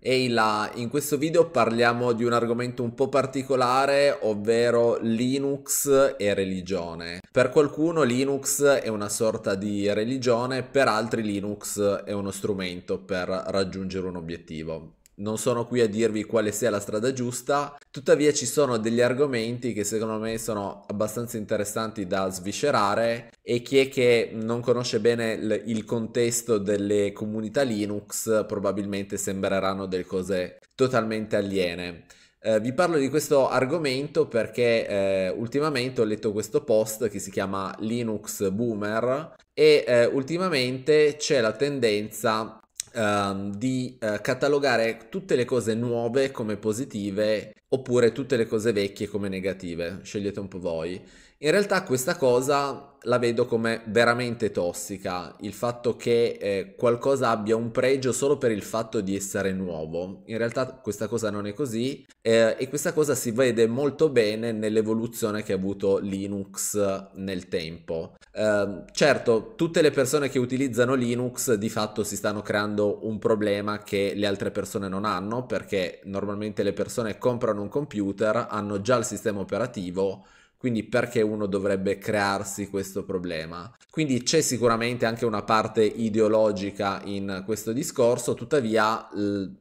Ehi là, in questo video parliamo di un argomento un po' particolare, ovvero Linux e religione. Per qualcuno Linux è una sorta di religione, per altri Linux è uno strumento per raggiungere un obiettivo non sono qui a dirvi quale sia la strada giusta, tuttavia ci sono degli argomenti che secondo me sono abbastanza interessanti da sviscerare e chi è che non conosce bene il, il contesto delle comunità Linux probabilmente sembreranno delle cose totalmente aliene. Eh, vi parlo di questo argomento perché eh, ultimamente ho letto questo post che si chiama Linux Boomer e eh, ultimamente c'è la tendenza Uh, di uh, catalogare tutte le cose nuove come positive oppure tutte le cose vecchie come negative, scegliete un po' voi. In realtà questa cosa la vedo come veramente tossica, il fatto che eh, qualcosa abbia un pregio solo per il fatto di essere nuovo. In realtà questa cosa non è così eh, e questa cosa si vede molto bene nell'evoluzione che ha avuto Linux nel tempo. Eh, certo, tutte le persone che utilizzano Linux di fatto si stanno creando un problema che le altre persone non hanno perché normalmente le persone comprano un computer, hanno già il sistema operativo, quindi perché uno dovrebbe crearsi questo problema? Quindi c'è sicuramente anche una parte ideologica in questo discorso, tuttavia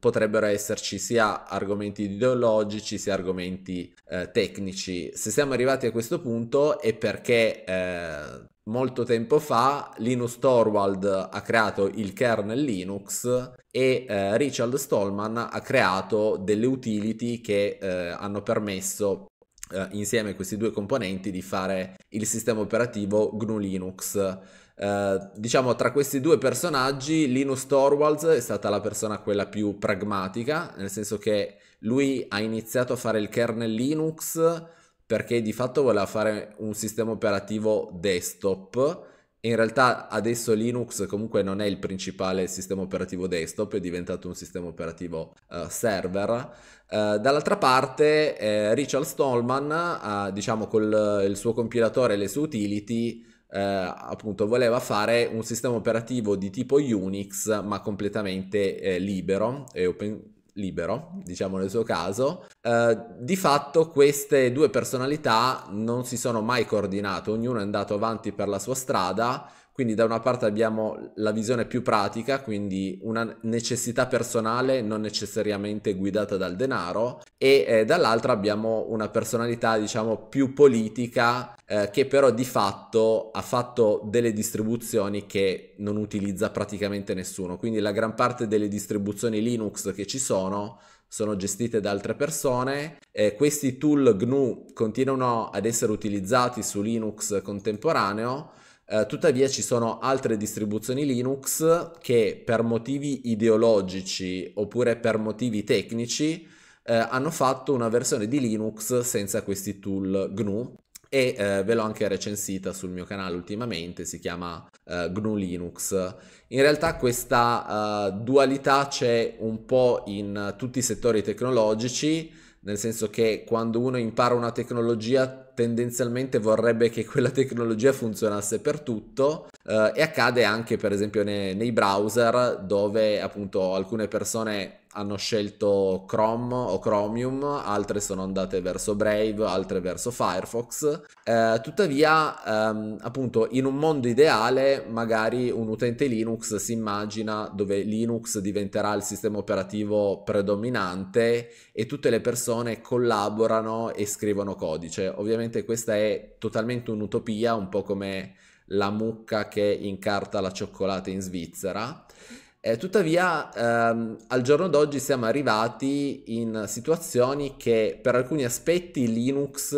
potrebbero esserci sia argomenti ideologici sia argomenti eh, tecnici. Se siamo arrivati a questo punto è perché eh, molto tempo fa Linus Torvald ha creato il kernel Linux e eh, Richard Stallman ha creato delle utility che eh, hanno permesso eh, insieme questi due componenti di fare il sistema operativo GNU Linux. Eh, diciamo tra questi due personaggi Linus Torvalds è stata la persona quella più pragmatica, nel senso che lui ha iniziato a fare il kernel Linux perché di fatto voleva fare un sistema operativo desktop in realtà adesso Linux comunque non è il principale sistema operativo desktop, è diventato un sistema operativo uh, server. Uh, dall'altra parte eh, Richard Stallman, uh, diciamo col il suo compilatore e le sue utility, appunto voleva fare un sistema operativo di tipo Unix ma completamente libero e open, libero, diciamo nel suo caso, eh, di fatto queste due personalità non si sono mai coordinate, ognuno è andato avanti per la sua strada quindi da una parte abbiamo la visione più pratica, quindi una necessità personale non necessariamente guidata dal denaro, e eh, dall'altra abbiamo una personalità diciamo più politica eh, che però di fatto ha fatto delle distribuzioni che non utilizza praticamente nessuno. Quindi la gran parte delle distribuzioni Linux che ci sono sono gestite da altre persone. Eh, questi tool GNU continuano ad essere utilizzati su Linux contemporaneo eh, tuttavia ci sono altre distribuzioni Linux che per motivi ideologici oppure per motivi tecnici uh, hanno fatto una versione di Linux senza questi tool GNU e uh, ve l'ho anche recensita sul mio canale ultimamente, si chiama GNU Linux. In realtà questa dualità c'è un po' in tutti i settori tecnologici, nel senso che quando uno impara una tecnologia tendenzialmente vorrebbe che quella tecnologia funzionasse per tutto eh, e accade anche per esempio ne, nei browser dove appunto alcune persone hanno scelto Chrome o Chromium, altre sono andate verso Brave, altre verso Firefox. Eh, tuttavia, ehm, appunto, in un mondo ideale, magari un utente Linux si immagina dove Linux diventerà il sistema operativo predominante e tutte le persone collaborano e scrivono codice. Ovviamente questa è totalmente un'utopia, un po' come la mucca che incarta la cioccolata in Svizzera. Eh, tuttavia, ehm, al giorno d'oggi siamo arrivati in situazioni che per alcuni aspetti Linux,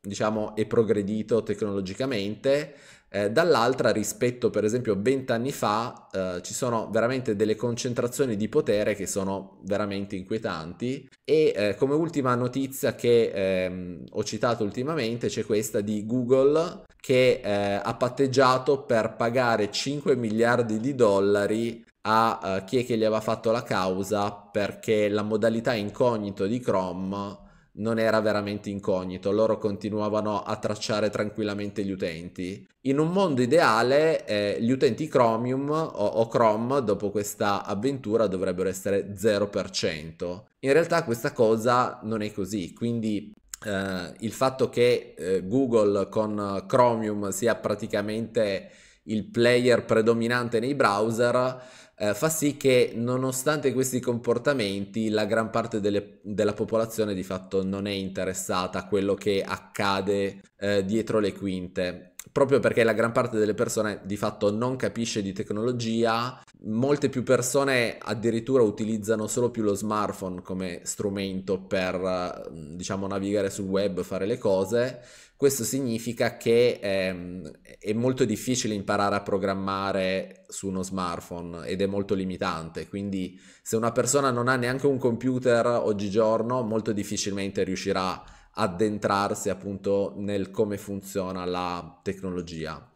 diciamo, è progredito tecnologicamente, eh, dall'altra rispetto per esempio a vent'anni fa eh, ci sono veramente delle concentrazioni di potere che sono veramente inquietanti e eh, come ultima notizia che ehm, ho citato ultimamente c'è questa di Google che eh, ha patteggiato per pagare 5 miliardi di dollari a uh, chi è che gli aveva fatto la causa perché la modalità incognito di Chrome non era veramente incognito, loro continuavano a tracciare tranquillamente gli utenti. In un mondo ideale eh, gli utenti Chromium o, o Chrome dopo questa avventura dovrebbero essere 0%. In realtà questa cosa non è così, quindi eh, il fatto che eh, Google con Chromium sia praticamente il player predominante nei browser, eh, fa sì che nonostante questi comportamenti la gran parte delle, della popolazione di fatto non è interessata a quello che accade eh, dietro le quinte. Proprio perché la gran parte delle persone di fatto non capisce di tecnologia, molte più persone addirittura utilizzano solo più lo smartphone come strumento per, eh, diciamo, navigare sul web, fare le cose, questo significa che ehm, è molto difficile imparare a programmare su uno smartphone ed è molto limitante, quindi se una persona non ha neanche un computer oggigiorno, molto difficilmente riuscirà a addentrarsi appunto nel come funziona la tecnologia.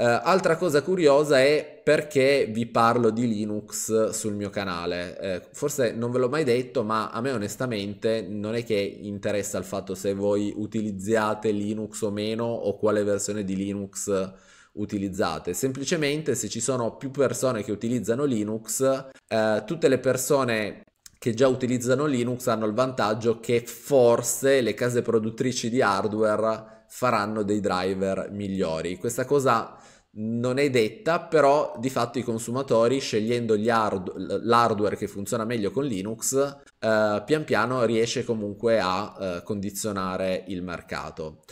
Uh, altra cosa curiosa è perché vi parlo di Linux sul mio canale. Uh, forse non ve l'ho mai detto, ma a me onestamente non è che interessa il fatto se voi utilizziate Linux o meno o quale versione di Linux utilizzate. Semplicemente se ci sono più persone che utilizzano Linux, uh, tutte le persone che già utilizzano Linux hanno il vantaggio che forse le case produttrici di hardware faranno dei driver migliori. Questa cosa non è detta, però di fatto i consumatori scegliendo hard- l'hardware che funziona meglio con Linux, eh, pian piano riesce comunque a eh, condizionare il mercato.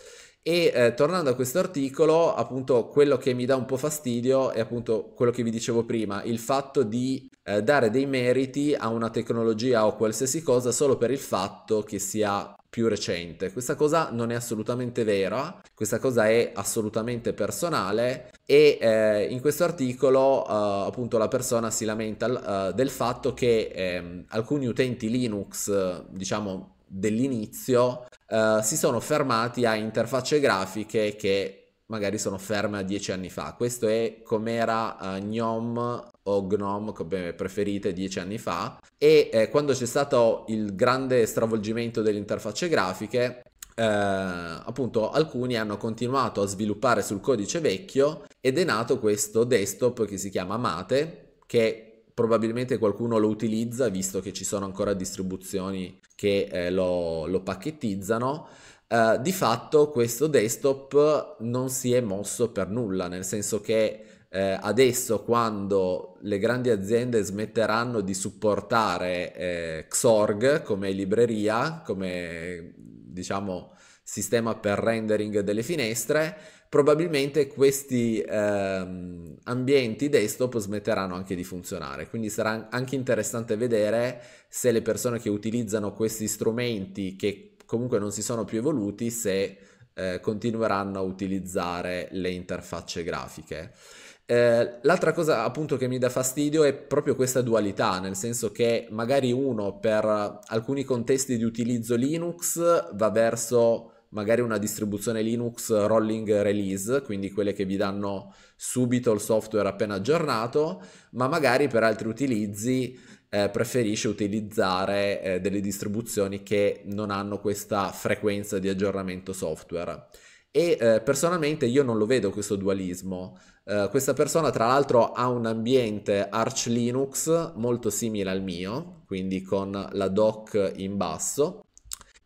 E eh, tornando a questo articolo, appunto quello che mi dà un po' fastidio è appunto quello che vi dicevo prima, il fatto di eh, dare dei meriti a una tecnologia o qualsiasi cosa solo per il fatto che sia più recente. Questa cosa non è assolutamente vera, questa cosa è assolutamente personale e eh, in questo articolo eh, appunto la persona si lamenta eh, del fatto che ehm, alcuni utenti Linux, diciamo dell'inizio eh, si sono fermati a interfacce grafiche che magari sono ferme a dieci anni fa. Questo è com'era eh, GNOME o GNOME, come preferite, dieci anni fa. E eh, quando c'è stato il grande stravolgimento delle interfacce grafiche, eh, appunto alcuni hanno continuato a sviluppare sul codice vecchio ed è nato questo desktop che si chiama Mate, che probabilmente qualcuno lo utilizza visto che ci sono ancora distribuzioni che eh, lo, lo, pacchettizzano. Eh, di fatto questo desktop non si è mosso per nulla, nel senso che eh, adesso quando le grandi aziende smetteranno di supportare eh, Xorg come libreria, come diciamo sistema per rendering delle finestre, probabilmente questi ehm, ambienti desktop smetteranno anche di funzionare. Quindi sarà anche interessante vedere se le persone che utilizzano questi strumenti, che comunque non si sono più evoluti, se eh, continueranno a utilizzare le interfacce grafiche. Eh, l'altra cosa appunto che mi dà fastidio è proprio questa dualità, nel senso che magari uno per alcuni contesti di utilizzo Linux va verso magari una distribuzione Linux rolling release, quindi quelle che vi danno subito il software appena aggiornato, ma magari per altri utilizzi eh, preferisce utilizzare eh, delle distribuzioni che non hanno questa frequenza di aggiornamento software. E eh, personalmente io non lo vedo questo dualismo. Eh, questa persona tra l'altro ha un ambiente Arch Linux molto simile al mio, quindi con la doc in basso,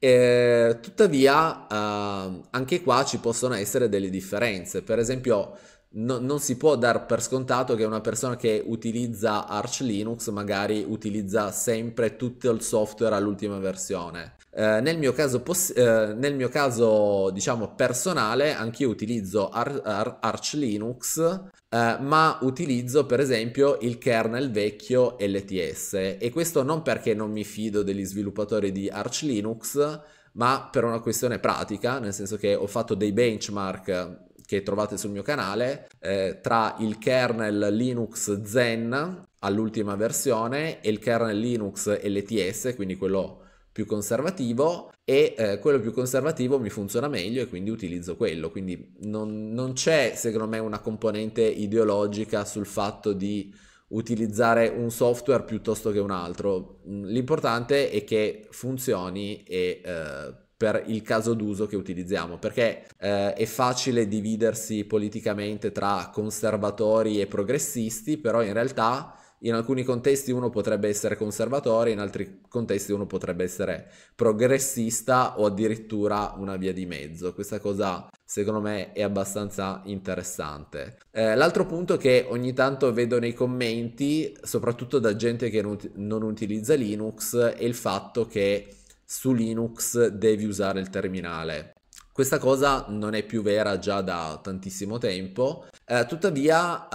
eh, tuttavia, eh, anche qua ci possono essere delle differenze. Per esempio, no, non si può dar per scontato che una persona che utilizza Arch Linux magari utilizza sempre tutto il software all'ultima versione. Eh, nel, mio caso, poss- eh, nel mio caso, diciamo, personale, anch'io utilizzo Ar- Ar- Arch Linux, eh, ma utilizzo per esempio il kernel vecchio LTS e questo non perché non mi fido degli sviluppatori di Arch Linux, ma per una questione pratica, nel senso che ho fatto dei benchmark che trovate sul mio canale eh, tra il kernel Linux Zen all'ultima versione e il kernel Linux LTS, quindi quello più conservativo e eh, quello più conservativo mi funziona meglio e quindi utilizzo quello. Quindi non, non c'è secondo me una componente ideologica sul fatto di utilizzare un software piuttosto che un altro. Mm, l'importante è che funzioni e eh, per il caso d'uso che utilizziamo, perché eh, è facile dividersi politicamente tra conservatori e progressisti, però in realtà in alcuni contesti uno potrebbe essere conservatore, in altri contesti uno potrebbe essere progressista o addirittura una via di mezzo. Questa cosa secondo me è abbastanza interessante. Eh, l'altro punto che ogni tanto vedo nei commenti, soprattutto da gente che non, non utilizza Linux, è il fatto che su Linux devi usare il terminale. Questa cosa non è più vera già da tantissimo tempo, eh, tuttavia eh,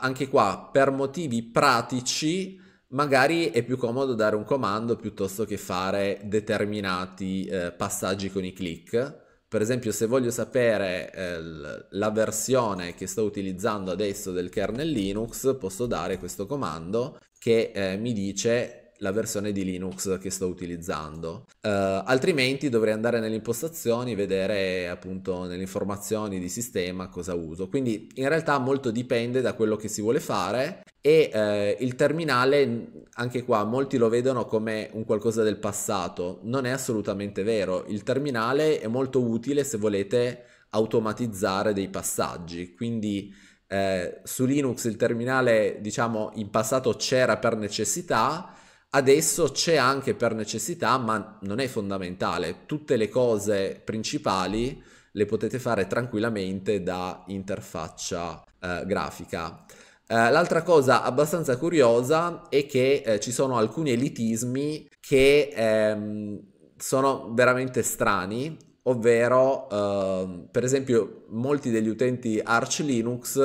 anche qua per motivi pratici magari è più comodo dare un comando piuttosto che fare determinati eh, passaggi con i click. Per esempio se voglio sapere eh, la versione che sto utilizzando adesso del kernel Linux posso dare questo comando che eh, mi dice la versione di Linux che sto utilizzando. Uh, altrimenti dovrei andare nelle impostazioni, vedere appunto nelle informazioni di sistema cosa uso. Quindi in realtà molto dipende da quello che si vuole fare e uh, il terminale, anche qua molti lo vedono come un qualcosa del passato, non è assolutamente vero. Il terminale è molto utile se volete automatizzare dei passaggi, quindi eh, su Linux il terminale, diciamo, in passato c'era per necessità, Adesso c'è anche per necessità, ma non è fondamentale. Tutte le cose principali le potete fare tranquillamente da interfaccia eh, grafica. Eh, l'altra cosa abbastanza curiosa è che eh, ci sono alcuni elitismi che ehm, sono veramente strani, ovvero ehm, per esempio molti degli utenti Arch Linux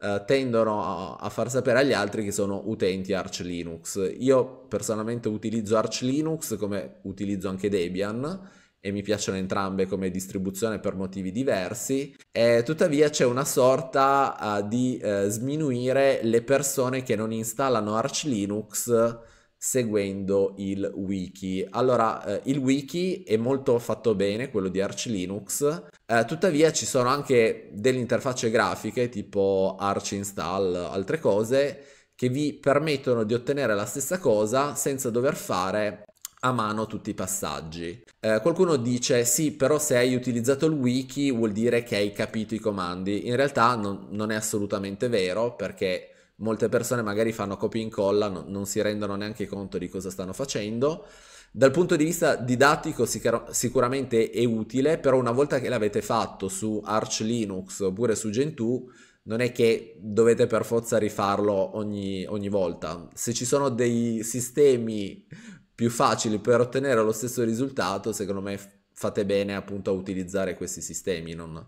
eh, tendono a, a, far sapere agli altri che sono utenti Arch Linux. Io personalmente utilizzo Arch Linux come utilizzo anche Debian e mi piacciono entrambe come distribuzione per motivi diversi, e tuttavia c'è una sorta uh, di uh, sminuire le persone che non installano Arch Linux seguendo il wiki. Allora, eh, il wiki è molto fatto bene, quello di Arch Linux, eh, tuttavia ci sono anche delle interfacce grafiche tipo Arch install, altre cose, che vi permettono di ottenere la stessa cosa senza dover fare a mano tutti i passaggi. Eh, qualcuno dice sì, però se hai utilizzato il wiki vuol dire che hai capito i comandi. In realtà non, non è assolutamente vero perché molte persone magari fanno copia e incolla, no, non si rendono neanche conto di cosa stanno facendo. Dal punto di vista didattico sicur- sicuramente è utile, però una volta che l'avete fatto su Arch Linux oppure su Gentoo, non è che dovete per forza rifarlo ogni, ogni volta. Se ci sono dei sistemi più facili per ottenere lo stesso risultato, secondo me fate bene appunto a utilizzare questi sistemi, non,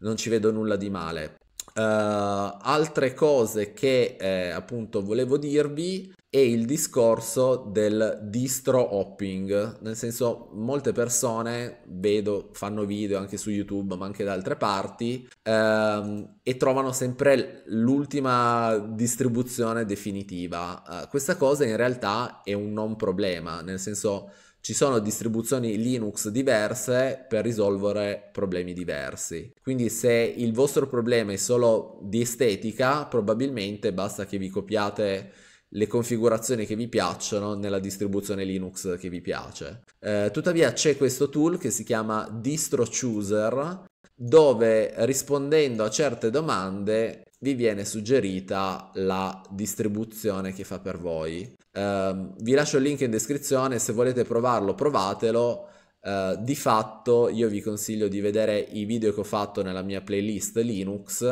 non ci vedo nulla di male. Eh, altre cose che eh, appunto volevo dirvi è il discorso del distro hopping, nel senso molte persone vedo, fanno video anche su YouTube ma anche da altre parti ehm, e trovano sempre l'ultima distribuzione definitiva. Eh, questa cosa in realtà è un non problema, nel senso ci sono distribuzioni Linux diverse per risolvere problemi diversi. Quindi se il vostro problema è solo di estetica, probabilmente basta che vi copiate le configurazioni che vi piacciono nella distribuzione Linux che vi piace. Eh, tuttavia c'è questo tool che si chiama Distro Chooser dove rispondendo a certe domande vi viene suggerita la distribuzione che fa per voi. Uh, vi lascio il link in descrizione, se volete provarlo provatelo. Uh, di fatto io vi consiglio di vedere i video che ho fatto nella mia playlist Linux.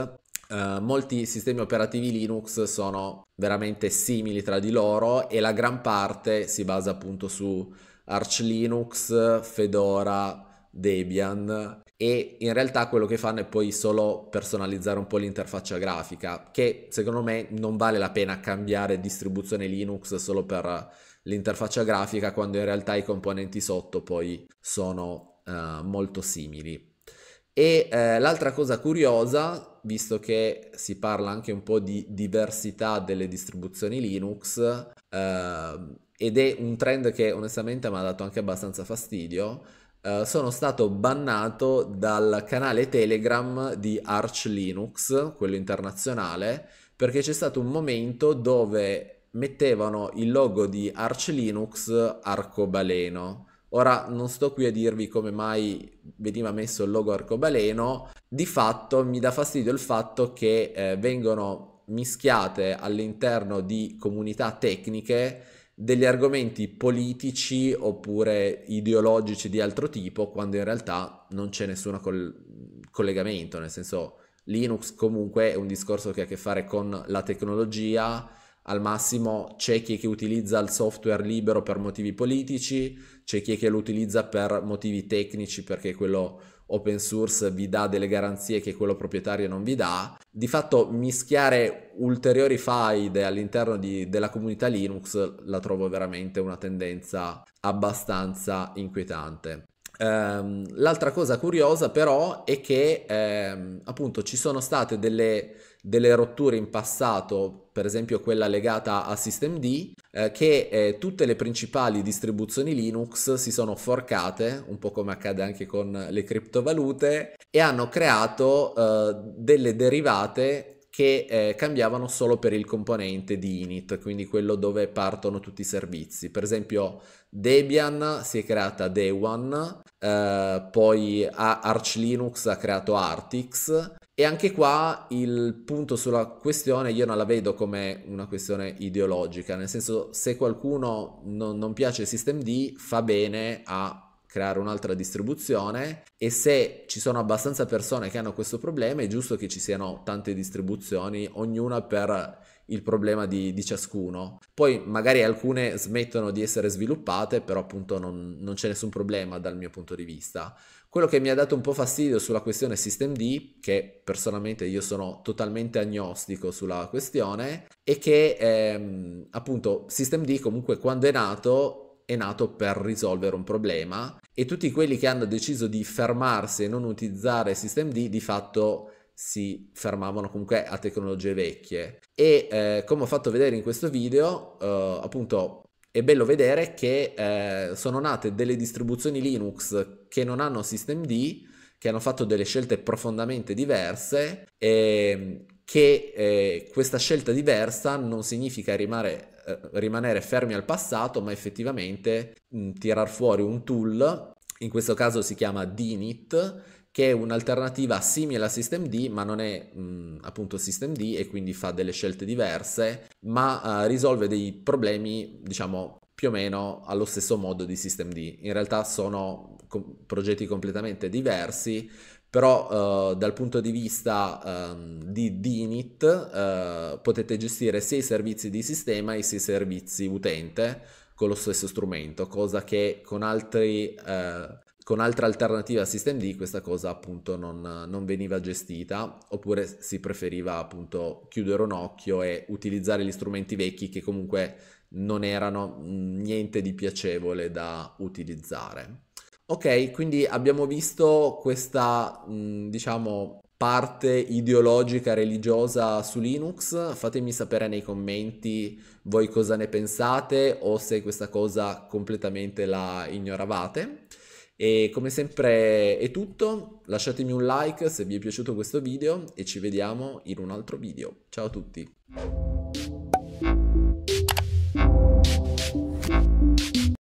Uh, molti sistemi operativi Linux sono veramente simili tra di loro e la gran parte si basa appunto su Arch Linux, Fedora, Debian e in realtà quello che fanno è poi solo personalizzare un po' l'interfaccia grafica, che secondo me non vale la pena cambiare distribuzione Linux solo per l'interfaccia grafica quando in realtà i componenti sotto poi sono uh, molto simili. E uh, l'altra cosa curiosa, visto che si parla anche un po' di diversità delle distribuzioni Linux, uh, ed è un trend che onestamente mi ha dato anche abbastanza fastidio, eh, sono stato bannato dal canale Telegram di Arch Linux, quello internazionale, perché c'è stato un momento dove mettevano il logo di Arch Linux arcobaleno. Ora non sto qui a dirvi come mai veniva messo il logo arcobaleno, di fatto mi dà fastidio il fatto che eh, vengono mischiate all'interno di comunità tecniche degli argomenti politici oppure ideologici di altro tipo quando in realtà non c'è nessun col- collegamento, nel senso Linux comunque è un discorso che ha a che fare con la tecnologia, al massimo c'è chi che utilizza il software libero per motivi politici, c'è chi che lo utilizza per motivi tecnici perché quello open source vi dà delle garanzie che quello proprietario non vi dà. Di fatto mischiare ulteriori file all'interno della comunità Linux la trovo veramente una tendenza abbastanza inquietante. Um, l'altra cosa curiosa però è che um, appunto ci sono state delle, delle rotture in passato per esempio quella legata a systemd, eh, che eh, tutte le principali distribuzioni Linux si sono forcate, un po' come accade anche con le criptovalute, e hanno creato eh, delle derivate che eh, cambiavano solo per il componente di init, quindi quello dove partono tutti i servizi. Per esempio Debian si è creata Dewan, eh, poi Arch Linux ha creato Artix, e anche qua il punto sulla questione io non la vedo come una questione ideologica, nel senso se qualcuno non, non piace il System D fa bene a creare un'altra distribuzione e se ci sono abbastanza persone che hanno questo problema è giusto che ci siano tante distribuzioni, ognuna per il problema di, di ciascuno. Poi magari alcune smettono di essere sviluppate, però appunto non, non c'è nessun problema dal mio punto di vista. Quello che mi ha dato un po' fastidio sulla questione systemd, che personalmente io sono totalmente agnostico sulla questione, è che ehm, appunto systemd comunque quando è nato è nato per risolvere un problema e tutti quelli che hanno deciso di fermarsi e non utilizzare systemd di fatto si fermavano comunque a tecnologie vecchie e eh, come ho fatto vedere in questo video eh, appunto è bello vedere che eh, sono nate delle distribuzioni Linux che non hanno systemd, che hanno fatto delle scelte profondamente diverse e mm, che eh, questa scelta diversa non significa rimare, eh, rimanere fermi al passato, ma effettivamente mh, mm, tirar fuori un tool, in questo caso si chiama Dinit, che è un'alternativa simile a SystemD, ma non è mh, appunto SystemD e quindi fa delle scelte diverse, ma uh, risolve dei problemi, diciamo, più o meno allo stesso modo di SystemD. In realtà sono com- progetti completamente diversi, però uh, dal punto di vista um, di DINIT uh, eh, potete gestire sia i servizi di sistema e sia i servizi utente con lo stesso strumento, cosa che con altri uh, con altra alternativa a SystemD questa cosa appunto non, non, veniva gestita oppure si preferiva appunto chiudere un occhio e utilizzare gli strumenti vecchi che comunque non erano mm, niente di piacevole da utilizzare. Ok, quindi abbiamo visto questa mm, diciamo parte ideologica religiosa su Linux, fatemi sapere nei commenti voi cosa ne pensate o se questa cosa completamente la ignoravate. E come sempre è tutto, lasciatemi un like se vi è piaciuto questo video e ci vediamo in un altro video. Ciao a tutti!